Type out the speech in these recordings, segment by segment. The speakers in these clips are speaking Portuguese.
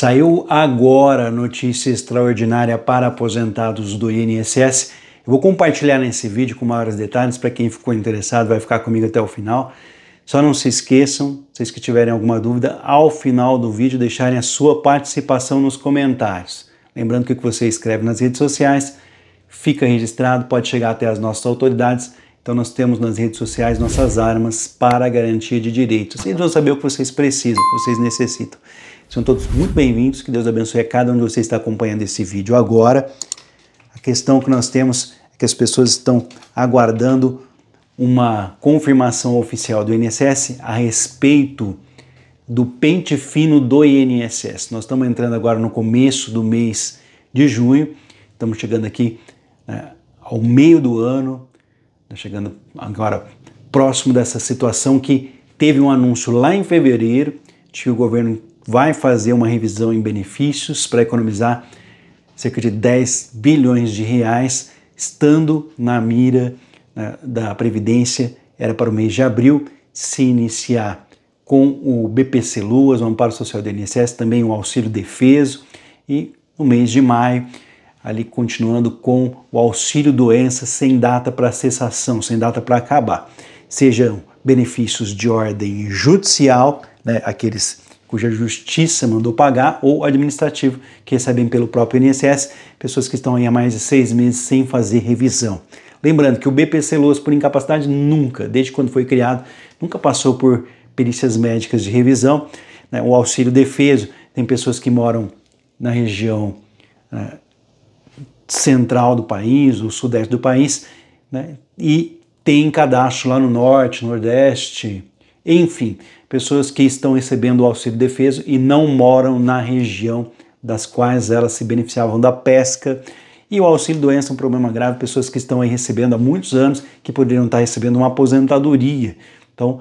Saiu agora a notícia extraordinária para aposentados do INSS. Eu vou compartilhar nesse vídeo com maiores detalhes para quem ficou interessado, vai ficar comigo até o final. Só não se esqueçam, vocês que tiverem alguma dúvida, ao final do vídeo deixarem a sua participação nos comentários. Lembrando que o que você escreve nas redes sociais fica registrado, pode chegar até as nossas autoridades. Então nós temos nas redes sociais nossas armas para garantia de direitos. E vão saber o que vocês precisam, o que vocês necessitam. São todos muito bem-vindos, que Deus abençoe a cada um de vocês que está acompanhando esse vídeo agora. A questão que nós temos é que as pessoas estão aguardando uma confirmação oficial do INSS a respeito do pente fino do INSS. Nós estamos entrando agora no começo do mês de junho, estamos chegando aqui né, ao meio do ano, tá chegando agora próximo dessa situação que teve um anúncio lá em fevereiro de que o governo vai fazer uma revisão em benefícios para economizar cerca de 10 bilhões de reais, estando na mira né, da Previdência, era para o mês de abril se iniciar com o BPC Luas, o Amparo Social do INSS, também o Auxílio Defeso, e no mês de maio, ali continuando com o Auxílio Doença, sem data para cessação, sem data para acabar. Sejam benefícios de ordem judicial, né, aqueles cuja justiça mandou pagar, ou administrativo, que recebem pelo próprio INSS, pessoas que estão aí há mais de seis meses sem fazer revisão. Lembrando que o BPC Loas, por incapacidade, nunca, desde quando foi criado, nunca passou por perícias médicas de revisão. Né? O auxílio defeso, tem pessoas que moram na região né, central do país, o sudeste do país, né? e tem cadastro lá no norte, nordeste, enfim, pessoas que estão recebendo o auxílio defeso e não moram na região das quais elas se beneficiavam da pesca. E o auxílio doença é um problema grave, pessoas que estão aí recebendo há muitos anos, que poderiam estar recebendo uma aposentadoria. Então,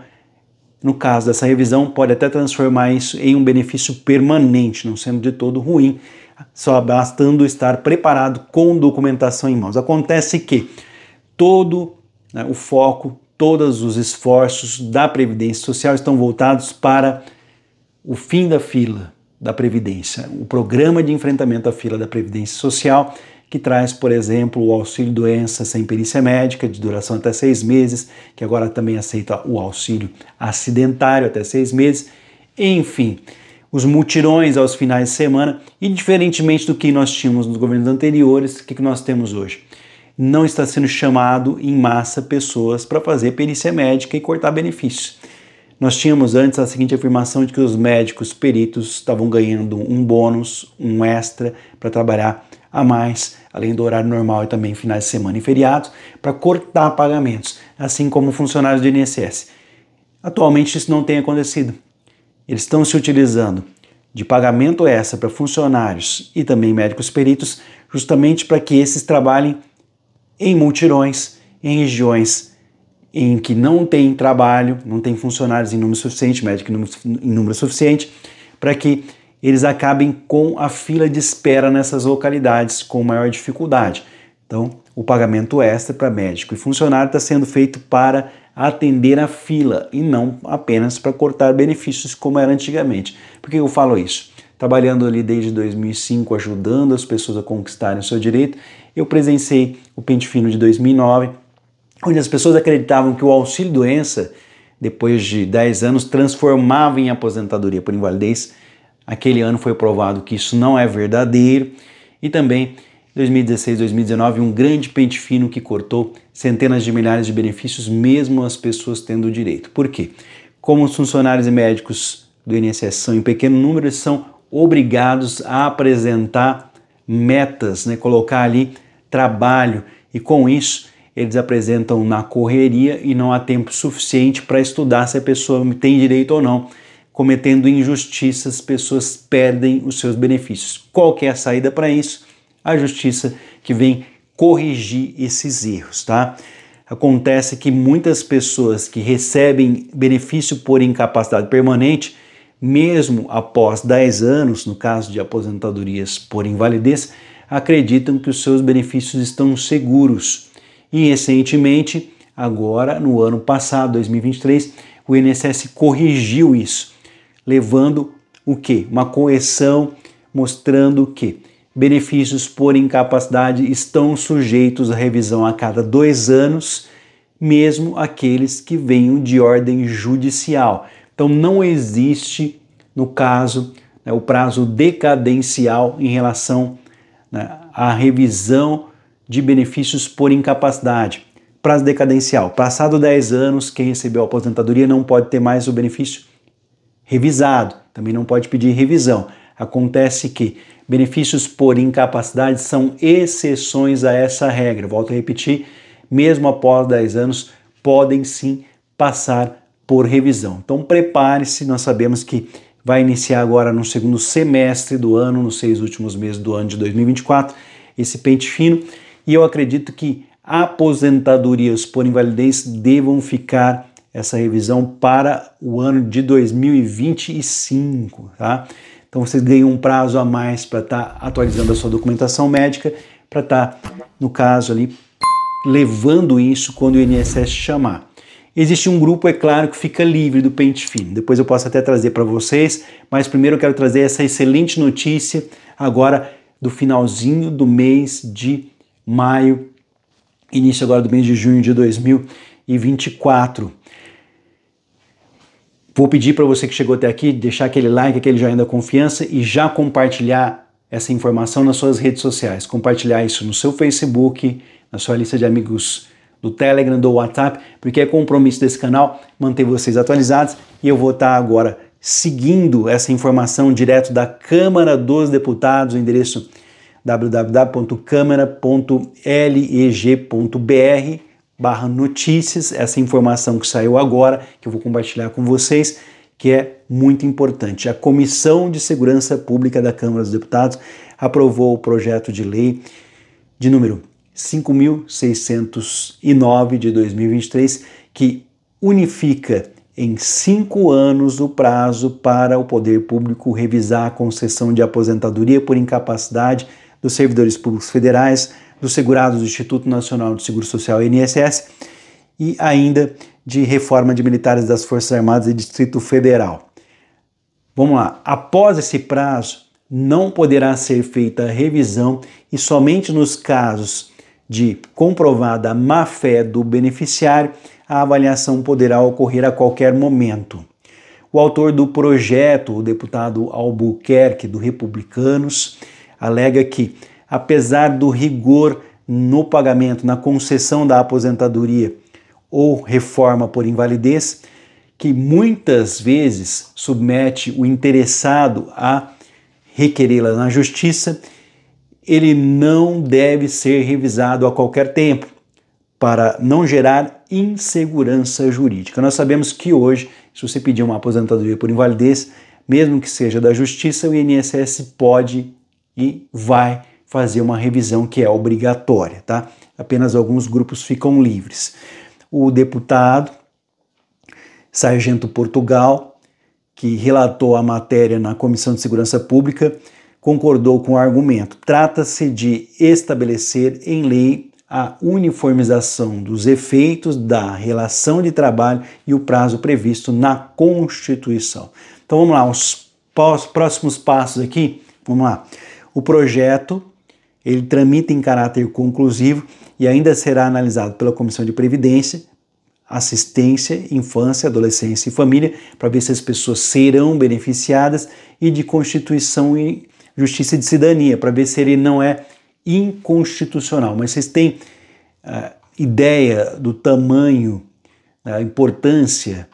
no caso dessa revisão, pode até transformar isso em um benefício permanente, não sendo de todo ruim, só bastando estar preparado com documentação em mãos. Acontece que todo né, o foco todos os esforços da Previdência Social estão voltados para o fim da fila da Previdência, o programa de enfrentamento à fila da Previdência Social, que traz, por exemplo, o auxílio doença sem perícia médica, de duração até seis meses, que agora também aceita o auxílio acidentário até seis meses, enfim, os mutirões aos finais de semana e, diferentemente do que nós tínhamos nos governos anteriores, o que nós temos hoje? não está sendo chamado em massa pessoas para fazer perícia médica e cortar benefícios. Nós tínhamos antes a seguinte afirmação de que os médicos peritos estavam ganhando um bônus, um extra para trabalhar a mais, além do horário normal e também finais de semana e feriados, para cortar pagamentos, assim como funcionários do INSS. Atualmente isso não tem acontecido. Eles estão se utilizando de pagamento extra para funcionários e também médicos peritos, justamente para que esses trabalhem em multirões, em regiões em que não tem trabalho, não tem funcionários em número suficiente, médico em número, em número suficiente, para que eles acabem com a fila de espera nessas localidades com maior dificuldade. Então, o pagamento extra para médico e funcionário está sendo feito para atender a fila e não apenas para cortar benefícios como era antigamente. Por que eu falo isso? trabalhando ali desde 2005, ajudando as pessoas a conquistarem o seu direito, eu presenciei o Pente Fino de 2009, onde as pessoas acreditavam que o auxílio-doença, depois de 10 anos, transformava em aposentadoria por invalidez. Aquele ano foi provado que isso não é verdadeiro. E também 2016, 2019, um grande pente fino que cortou centenas de milhares de benefícios, mesmo as pessoas tendo o direito. Por quê? Como os funcionários e médicos do INSS são em pequeno número, eles são obrigados a apresentar metas, né? colocar ali trabalho, e com isso eles apresentam na correria e não há tempo suficiente para estudar se a pessoa tem direito ou não. Cometendo injustiças, pessoas perdem os seus benefícios. Qual que é a saída para isso? A justiça que vem corrigir esses erros, tá? Acontece que muitas pessoas que recebem benefício por incapacidade permanente mesmo após 10 anos, no caso de aposentadorias por invalidez, acreditam que os seus benefícios estão seguros. E recentemente, agora no ano passado, 2023, o INSS corrigiu isso, levando o quê? Uma correção mostrando que benefícios por incapacidade estão sujeitos à revisão a cada dois anos, mesmo aqueles que venham de ordem judicial. Então não existe, no caso, né, o prazo decadencial em relação né, à revisão de benefícios por incapacidade. Prazo decadencial. Passado 10 anos, quem recebeu a aposentadoria não pode ter mais o benefício revisado, também não pode pedir revisão. Acontece que benefícios por incapacidade são exceções a essa regra. Volto a repetir, mesmo após 10 anos, podem sim passar por revisão. Então prepare-se, nós sabemos que vai iniciar agora no segundo semestre do ano, nos seis últimos meses do ano de 2024, esse pente fino, e eu acredito que aposentadorias por invalidez devam ficar essa revisão para o ano de 2025, tá? Então vocês ganham um prazo a mais para estar tá atualizando a sua documentação médica, para estar, tá, no caso ali, levando isso quando o INSS chamar. Existe um grupo, é claro, que fica livre do pente fino. Depois eu posso até trazer para vocês, mas primeiro eu quero trazer essa excelente notícia agora do finalzinho do mês de maio, início agora do mês de junho de 2024. Vou pedir para você que chegou até aqui deixar aquele like, aquele joinha da confiança e já compartilhar essa informação nas suas redes sociais. Compartilhar isso no seu Facebook, na sua lista de amigos do Telegram, do WhatsApp, porque é compromisso desse canal manter vocês atualizados e eu vou estar agora seguindo essa informação direto da Câmara dos Deputados, o endereço www.câmara.leg.br barra notícias, essa informação que saiu agora, que eu vou compartilhar com vocês, que é muito importante. A Comissão de Segurança Pública da Câmara dos Deputados aprovou o projeto de lei de número 5.609 de 2023, que unifica em cinco anos o prazo para o poder público revisar a concessão de aposentadoria por incapacidade dos servidores públicos federais, dos segurados do Instituto Nacional de Seguro Social INSS e ainda de reforma de militares das Forças Armadas e Distrito Federal. Vamos lá, após esse prazo não poderá ser feita a revisão e somente nos casos de comprovada má-fé do beneficiário, a avaliação poderá ocorrer a qualquer momento. O autor do projeto, o deputado Albuquerque, do Republicanos, alega que, apesar do rigor no pagamento, na concessão da aposentadoria ou reforma por invalidez, que muitas vezes submete o interessado a requerê-la na justiça, ele não deve ser revisado a qualquer tempo para não gerar insegurança jurídica. Nós sabemos que hoje, se você pedir uma aposentadoria por invalidez, mesmo que seja da justiça, o INSS pode e vai fazer uma revisão que é obrigatória, tá? Apenas alguns grupos ficam livres. O deputado Sargento Portugal, que relatou a matéria na Comissão de Segurança Pública, concordou com o argumento. Trata-se de estabelecer em lei a uniformização dos efeitos da relação de trabalho e o prazo previsto na Constituição. Então vamos lá, os próximos passos aqui. Vamos lá. O projeto ele tramita em caráter conclusivo e ainda será analisado pela Comissão de Previdência, Assistência, Infância, Adolescência e Família para ver se as pessoas serão beneficiadas e de Constituição e Justiça de Cidadania, para ver se ele não é inconstitucional. Mas vocês têm uh, ideia do tamanho, da importância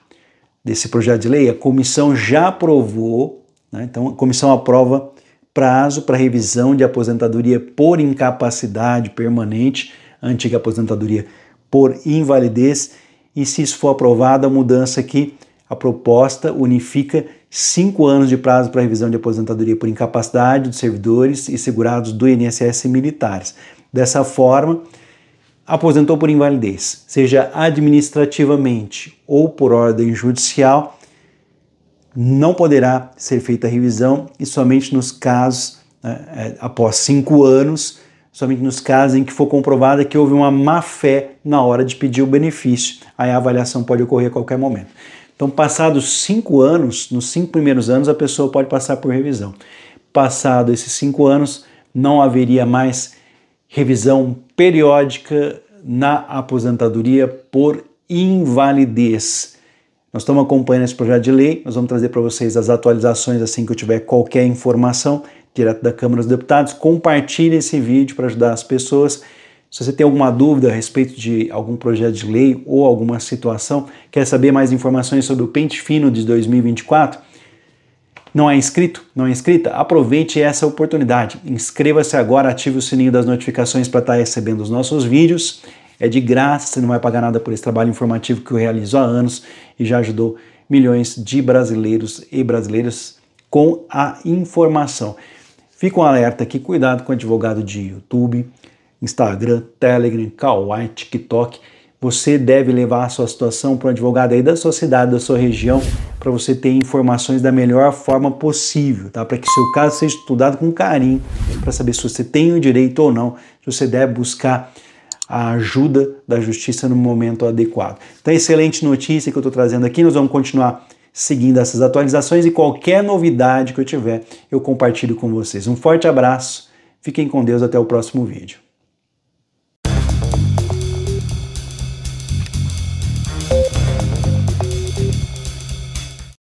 desse projeto de lei? A comissão já aprovou, né? então a comissão aprova prazo para revisão de aposentadoria por incapacidade permanente, antiga aposentadoria por invalidez, e se isso for aprovado, a mudança aqui, a proposta unifica cinco anos de prazo para revisão de aposentadoria por incapacidade dos servidores e segurados do INSS militares. Dessa forma, aposentou por invalidez, seja administrativamente ou por ordem judicial, não poderá ser feita a revisão e somente nos casos, né, é, após cinco anos, somente nos casos em que for comprovada que houve uma má fé na hora de pedir o benefício. Aí a avaliação pode ocorrer a qualquer momento. Então, passados cinco anos, nos cinco primeiros anos, a pessoa pode passar por revisão. Passado esses cinco anos, não haveria mais revisão periódica na aposentadoria por invalidez. Nós estamos acompanhando esse projeto de lei, nós vamos trazer para vocês as atualizações assim que eu tiver qualquer informação direto da Câmara dos Deputados. Compartilhe esse vídeo para ajudar as pessoas. Se você tem alguma dúvida a respeito de algum projeto de lei ou alguma situação, quer saber mais informações sobre o Pente Fino de 2024? Não é inscrito? Não é inscrita? Aproveite essa oportunidade. Inscreva-se agora, ative o sininho das notificações para estar recebendo os nossos vídeos. É de graça, você não vai pagar nada por esse trabalho informativo que eu realizo há anos e já ajudou milhões de brasileiros e brasileiras com a informação. Fica um alerta aqui, cuidado com o advogado de YouTube, Instagram, Telegram, Kawaii, TikTok. Você deve levar a sua situação para um advogado aí da sua cidade, da sua região, para você ter informações da melhor forma possível, tá? Para que seu caso seja estudado com carinho, para saber se você tem o direito ou não, se você deve buscar a ajuda da justiça no momento adequado. Então, excelente notícia que eu estou trazendo aqui. Nós vamos continuar seguindo essas atualizações e qualquer novidade que eu tiver, eu compartilho com vocês. Um forte abraço, fiquem com Deus, até o próximo vídeo.